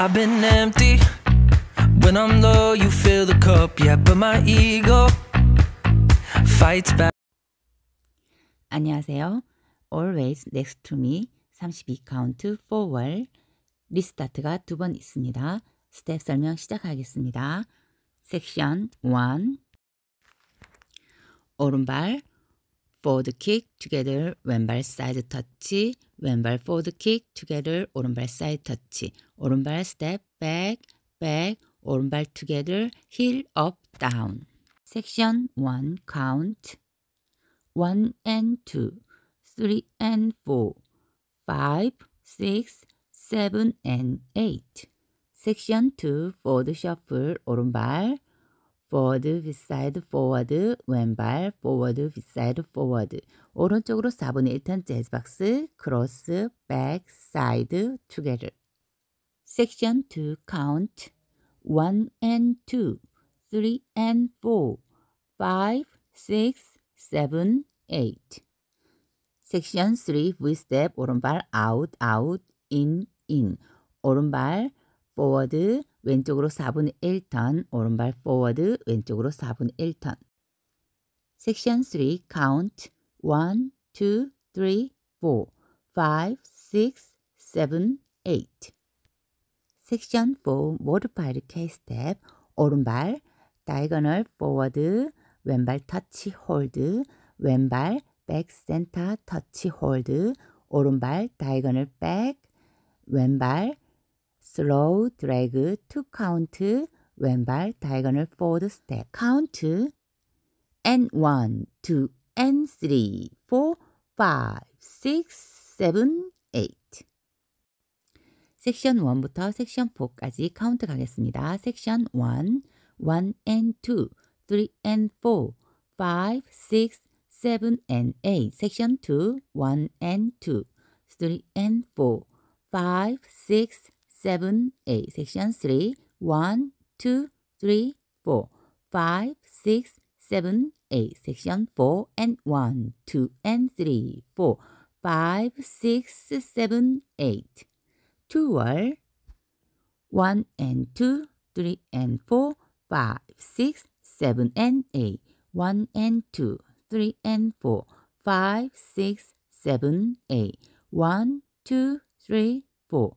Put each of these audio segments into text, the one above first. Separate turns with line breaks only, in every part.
I've been empty. When I'm low, you fill the cup. Yeah, but my ego fights back. 안녕하세요. Always next to me 32 카운트 forward 리스타트가 두 번 있습니다. 스텝 설명 시작하겠습니다. 섹션 1 오른발 forward kick together 왼발 사이드 터치 왼발 포드킥, 투게를, 오른발 사이 터치, 오른발 스텝, 백, 백, 오른발 투게를, 힐, 업, 다운. 섹션 1, 카운트 1 and 2, 3 and 4, 5, 6, 7 and 8 섹션 2, 포드 셔플, 오른발 forward, beside, forward, 왼발, forward, beside, forward. 오른쪽으로 4분의 1턴 재즈박스, cross, back, side, together. Section 2 count 1 and 2, 3 and 4, 5, 6, 7, 8. Section 3 V step 오른발 out, out, in, in. 오른발 f 워드 왼쪽으로 4분의 1턴 오른발 포워드 왼쪽으로 4분의 1턴 섹션 3 c o u 1, 2, 3, 4, 5, 6, 7, 8 섹션 4 m o d i f k s t 오른발 d i a g o n a 왼발 터치 홀드 왼발 백 센터 터치 홀드 오른발 다이건을 백 왼발 slow, drag, to count, 왼발, d i a g o n forward step, count, and one two and three four five e e six v s 3, 4, 5, 6, 7, 8. 섹션 1부터 섹션 4까지 카운트 가겠습니다. 섹션 1, 1 and 2, 3 and 4, 5, 6, 7 and 8. 섹션 2, 1 and 2, 3 and 4, 5, 6, 7a section 3 1 2 3 4 5 6 7 8 section 4 and 1 2 and 3 4 5 6 7 8 2월 1 and 2 3 and 4 5 6 7 and 8 1 and 2 3 and 4 5 6 7 8 1 2 3 4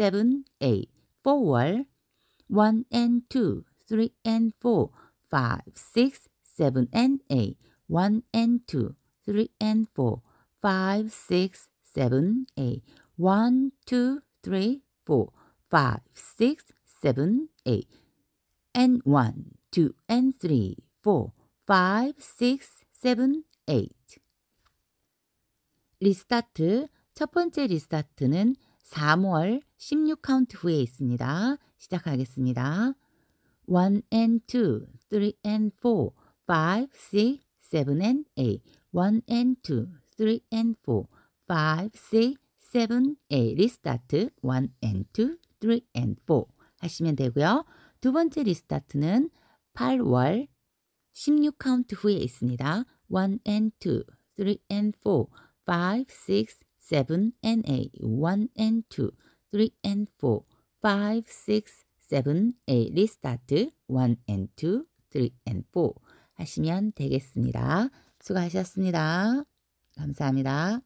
7, 8, forward, 1 and 2, 3 and four, five, six, seven and 8, 1 and 2, 3 and 4, 5, and 1, 2, and three, four, five, six, seven, eight. 4, 리스타트, 첫 번째 리스타트는 3월 16카운트 후에 있습니다. 시작하겠습니다. 1 and 2, 3 and 4, 5, 6, 7 and 8, 1 and 2, 3 and 4, 5, 6, 7, 8 리스타트 1 and 2, 3 and 4 하시면 되고요. 두 번째 리스타트는 8월 16카운트 후에 있습니다. 1 and 2, 3 and 4, 5, 6, 7NA, 1N2, 3N4, 5, 6, 7A 리스타트 1N2, 3N4 하시면 되겠습니다. 수고하셨습니다. 감사합니다.